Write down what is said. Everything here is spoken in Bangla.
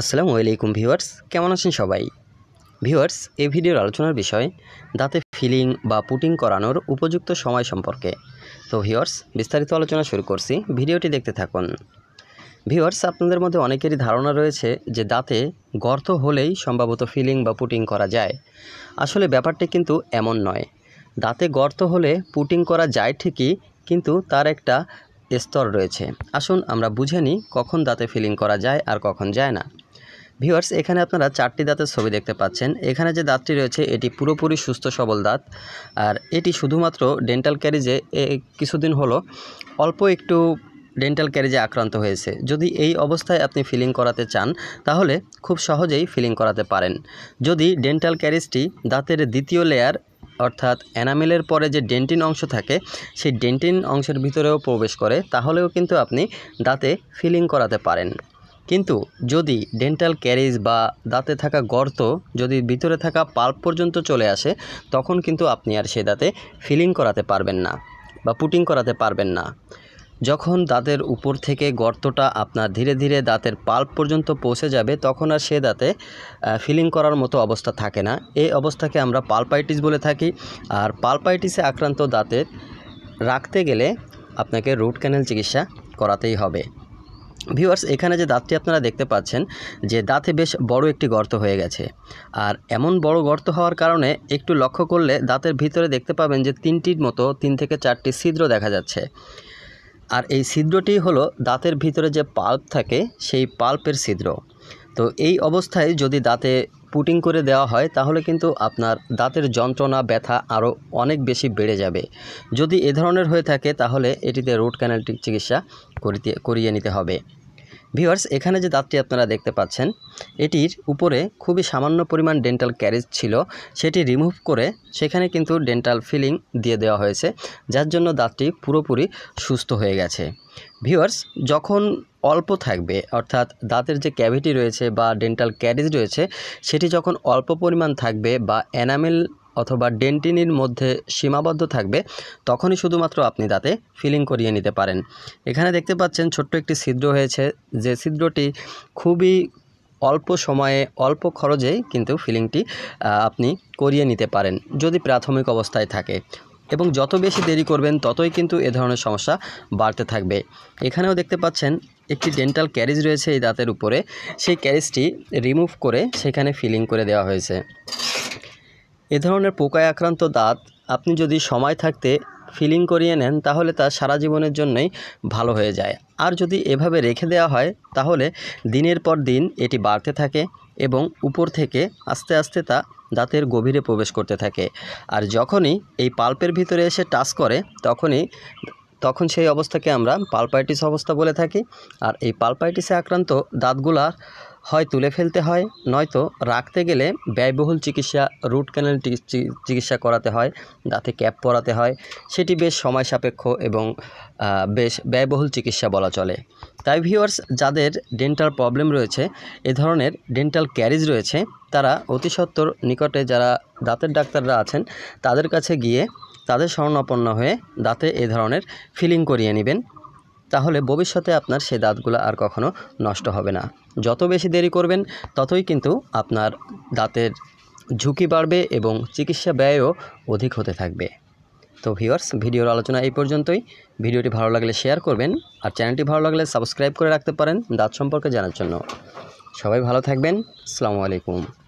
আসসালামু আলাইকুম ভিউয়ার্স কেমন আছেন সবাই ভিউয়ার্স এই ভিডিওর আলোচনার বিষয় দাঁতে ফিলিং বা পুটিং করানোর উপযুক্ত সময় সম্পর্কে তো ভিউয়ার্স বিস্তারিত আলোচনা শুরু করছি ভিডিওটি দেখতে থাকুন ভিউয়ার্স আপনাদের মধ্যে অনেকেরই ধারণা রয়েছে যে দাঁতে গর্ত হলেই সম্ভবত ফিলিং বা পুটিং করা যায় আসলে ব্যাপারটি কিন্তু এমন নয় দাঁতে গর্ত হলে পুটিং করা যায় ঠিকই কিন্তু তার একটা স্তর রয়েছে আসুন আমরা বুঝে নিই কখন দাঁতে ফিলিং করা যায় আর কখন যায় না ভিউয়ার্স এখানে আপনারা চারটি দাঁতের ছবি দেখতে পাচ্ছেন এখানে যে দাঁতটি রয়েছে এটি পুরোপুরি সুস্থ সবল দাঁত আর এটি শুধুমাত্র ডেন্টাল ক্যারিজে কিছুদিন হলো অল্প একটু ডেন্টাল ক্যারিজে আক্রান্ত হয়েছে যদি এই অবস্থায় আপনি ফিলিং করাতে চান তাহলে খুব সহজেই ফিলিং করাতে পারেন যদি ডেন্টাল ক্যারিজটি দাঁতের দ্বিতীয় লেয়ার অর্থাৎ এনামেলের পরে যে ডেন্টিন অংশ থাকে সেই ডেন্টিন অংশের ভিতরেও প্রবেশ করে তাহলেও কিন্তু আপনি দাঁতে ফিলিং করাতে পারেন কিন্তু যদি ডেন্টাল ক্যারিজ বা দাঁতে থাকা গর্ত যদি ভিতরে থাকা পাল্প পর্যন্ত চলে আসে তখন কিন্তু আপনি আর সে দাঁতে ফিলিং করাতে পারবেন না বা পুটিং করাতে পারবেন না যখন দাঁতের উপর থেকে গর্তটা আপনার ধীরে ধীরে দাঁতের পাল্প পর্যন্ত পৌঁছে যাবে তখন আর সে দাঁতে ফিলিং করার মতো অবস্থা থাকে না এই অবস্থাকে আমরা পালপাইটিস বলে থাকি আর পালপাইটিসে আক্রান্ত দাঁতের রাখতে গেলে আপনাকে রুট ক্যানেল চিকিৎসা করাতেই হবে ভিউয়ার্স এখানে যে দাঁতটি আপনারা দেখতে পাচ্ছেন যে দাঁতে বেশ বড় একটি গর্ত হয়ে গেছে আর এমন বড় গর্ত হওয়ার কারণে একটু লক্ষ্য করলে দাঁতের ভিতরে দেখতে পাবেন যে তিনটির মতো তিন থেকে চারটি ছিদ্র দেখা যাচ্ছে আর এই ছিদ্রটি হলো দাঁতের ভিতরে যে পাল্প থাকে সেই পাল্পের ছিদ্র তো এই অবস্থায় যদি দাঁতে পুটিং করে দেওয়া হয় তাহলে কিন্তু আপনার দাঁতের যন্ত্রণা ব্যথা আরও অনেক বেশি বেড়ে যাবে যদি এ ধরনের হয়ে থাকে তাহলে এটিতে রুট ক্যানালটি চিকিৎসা করিতে করিয়ে নিতে হবে ভিওয়ার্স এখানে যে দাঁতটি আপনারা দেখতে পাচ্ছেন এটির উপরে খুবই সামান্য পরিমাণ ডেন্টাল ক্যারেজ ছিল সেটি রিমুভ করে সেখানে কিন্তু ডেন্টাল ফিলিং দিয়ে দেওয়া হয়েছে যার জন্য দাঁতটি পুরোপুরি সুস্থ হয়ে গেছে ভিওয়ার্স যখন অল্প থাকবে অর্থাৎ দাঁতের যে ক্যাভিটি রয়েছে বা ডেন্টাল ক্যারিজ রয়েছে সেটি যখন অল্প পরিমাণ থাকবে বা এনামেল অথবা ডেন্টিনির মধ্যে সীমাবদ্ধ থাকবে তখনই শুধুমাত্র আপনি দাঁতে ফিলিং করিয়ে নিতে পারেন এখানে দেখতে পাচ্ছেন ছোট্ট একটি ছিদ্র হয়েছে যে ছিদ্রটি খুবই অল্প সময়ে অল্প খরচে কিন্তু ফিলিংটি আপনি করিয়ে নিতে পারেন যদি প্রাথমিক অবস্থায় থাকে এবং যত বেশি দেরি করবেন ততই কিন্তু এ ধরনের সমস্যা বাড়তে থাকবে এখানেও দেখতে পাচ্ছেন একটি ডেন্টাল ক্যারিজ রয়েছে এই দাঁতের উপরে সেই ক্যারিজটি রিমুভ করে সেখানে ফিলিং করে দেওয়া হয়েছে এ ধরনের পোকায় আক্রান্ত দাঁত আপনি যদি সময় থাকতে ফিলিং করিয়ে নেন তাহলে তা সারা জীবনের জন্যই ভালো হয়ে যায় আর যদি এভাবে রেখে দেওয়া হয় তাহলে দিনের পর দিন এটি বাড়তে থাকে এবং উপর থেকে আস্তে আস্তে তা দাঁতের গভীরে প্রবেশ করতে থাকে আর যখনই এই পাল্পের ভিতরে এসে টাচ করে তখনই তখন সেই অবস্থাকে আমরা পালপাইটিস অবস্থা বলে থাকি আর এই পালপাইটিসে আক্রান্ত দাঁতগুলা হয় তুলে ফেলতে হয় নয়তো রাখতে গেলে ব্যয়বহুল চিকিৎসা রুট ক্যানেল চিকিৎসা করাতে হয় দাঁতে ক্যাপ পরাতে হয় সেটি বেশ সময় সাপেক্ষ এবং বেশ ব্যয়বহুল চিকিৎসা বলা চলে তাই ভিউয়ার্স যাদের ডেন্টাল প্রবলেম রয়েছে এ ধরনের ডেন্টাল ক্যারিজ রয়েছে তারা অতি নিকটে যারা দাঁতের ডাক্তাররা আছেন তাদের কাছে গিয়ে তাদের স্বর্ণাপন্ন হয়ে দাঁতে এ ধরনের ফিলিং করিয়ে নেবেন তাহলে ভবিষ্যতে আপনার সেই দাঁতগুলো আর কখনো নষ্ট হবে না যত বেশি দেরি করবেন ততই কিন্তু আপনার দাঁতের ঝুঁকি বাড়বে এবং চিকিৎসা ব্যয়ও অধিক হতে থাকবে তো ভিউয়ার্স ভিডিওর আলোচনা এই পর্যন্তই ভিডিওটি ভালো লাগলে শেয়ার করবেন আর চ্যানেলটি ভালো লাগলে সাবস্ক্রাইব করে রাখতে পারেন দাঁত সম্পর্কে জানার জন্য সবাই ভালো থাকবেন আসসালামু আলাইকুম